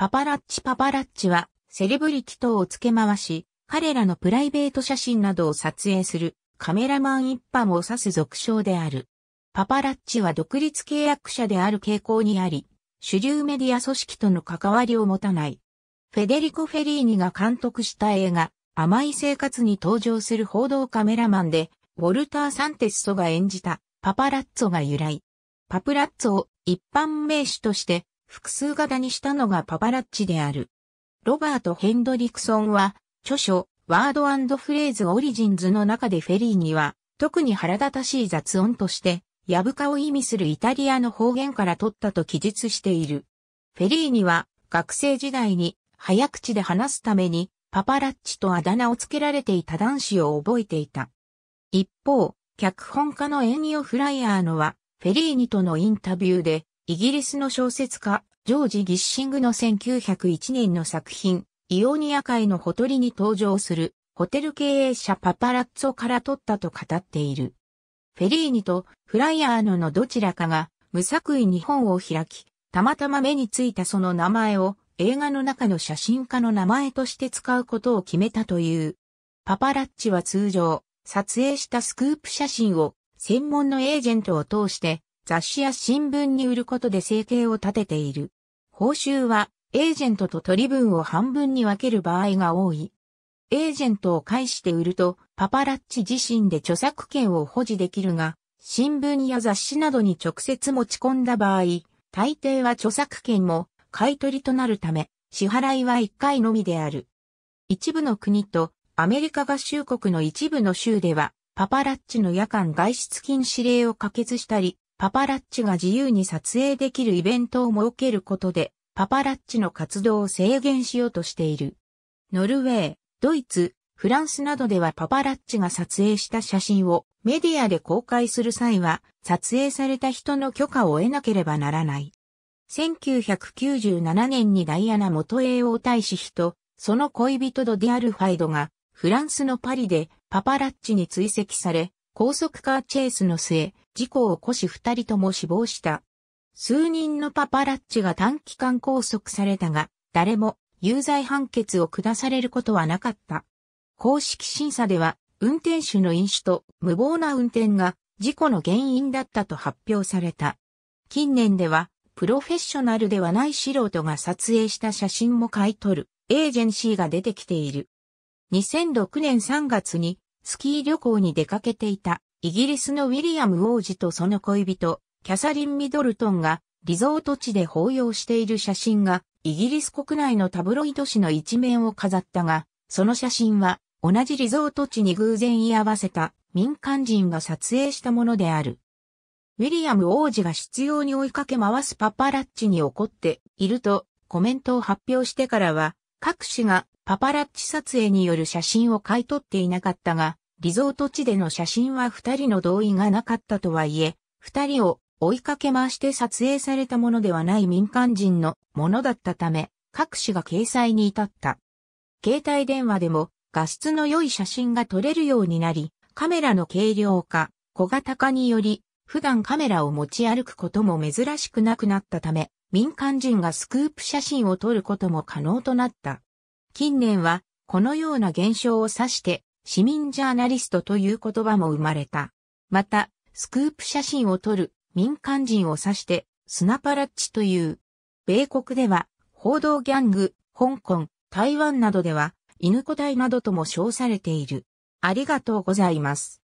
パパラッチパパラッチは、セレブリティ等を付け回し、彼らのプライベート写真などを撮影する、カメラマン一般を指す俗称である。パパラッチは独立契約者である傾向にあり、主流メディア組織との関わりを持たない。フェデリコ・フェリーニが監督した映画、甘い生活に登場する報道カメラマンで、ウォルター・サンテッソが演じたパパラッツォが由来。パプラッツォを一般名詞として複数型にしたのがパパラッチである。ロバート・ヘンドリクソンは、著書、ワードフレーズ・オリジンズの中でフェリーには、特に腹立たしい雑音として、ヤブカを意味するイタリアの方言から取ったと記述している。フェリーには、学生時代に、早口で話すために、パパラッチとあだ名をつけられていた男子を覚えていた。一方、脚本家のエンニオ・フライヤーのは、フェリーニとのインタビューで、イギリスの小説家、ジョージ・ギッシングの1901年の作品、イオニア海のほとりに登場する、ホテル経営者パパラッツォから取ったと語っている。フェリーニとフライアーノのどちらかが、無作為に本を開き、たまたま目についたその名前を映画の中の写真家の名前として使うことを決めたという。パパラッチは通常、撮影したスクープ写真を専門のエージェントを通して雑誌や新聞に売ることで生計を立てている。報酬は、エージェントと取り分を半分に分ける場合が多い。エージェントを介して売ると、パパラッチ自身で著作権を保持できるが、新聞や雑誌などに直接持ち込んだ場合、大抵は著作権も買取となるため、支払いは1回のみである。一部の国とアメリカ合衆国の一部の州では、パパラッチの夜間外出禁止令を可決したり、パパラッチが自由に撮影できるイベントを設けることで、パパラッチの活動を制限しようとしている。ノルウェー、ドイツ、フランスなどではパパラッチが撮影した写真をメディアで公開する際は撮影された人の許可を得なければならない。1997年にダイアナ元英王大使妃とその恋人ドディアルファイドがフランスのパリでパパラッチに追跡され高速カーチェイスの末、事故を起こし二人とも死亡した。数人のパパラッチが短期間拘束されたが、誰も有罪判決を下されることはなかった。公式審査では、運転手の飲酒と無謀な運転が事故の原因だったと発表された。近年では、プロフェッショナルではない素人が撮影した写真も買い取る、エージェンシーが出てきている。2006年3月にスキー旅行に出かけていた、イギリスのウィリアム王子とその恋人、キャサリン・ミドルトンが、リゾート地で抱擁している写真が、イギリス国内のタブロイド紙の一面を飾ったが、その写真は、同じリゾート地に偶然居合わせた民間人が撮影したものである。ウィリアム王子が執拗に追いかけ回すパパラッチに怒っているとコメントを発表してからは各紙がパパラッチ撮影による写真を買い取っていなかったがリゾート地での写真は二人の同意がなかったとはいえ、二人を追いかけ回して撮影されたものではない民間人のものだったため、各紙が掲載に至った。携帯電話でも画質の良い写真が撮れるようになり、カメラの軽量化、小型化により、普段カメラを持ち歩くことも珍しくなくなったため、民間人がスクープ写真を撮ることも可能となった。近年は、このような現象を指して、市民ジャーナリストという言葉も生まれた。また、スクープ写真を撮る民間人を指して、スナパラッチという。米国では、報道ギャング、香港、台湾などでは、犬子体などとも称されている。ありがとうございます。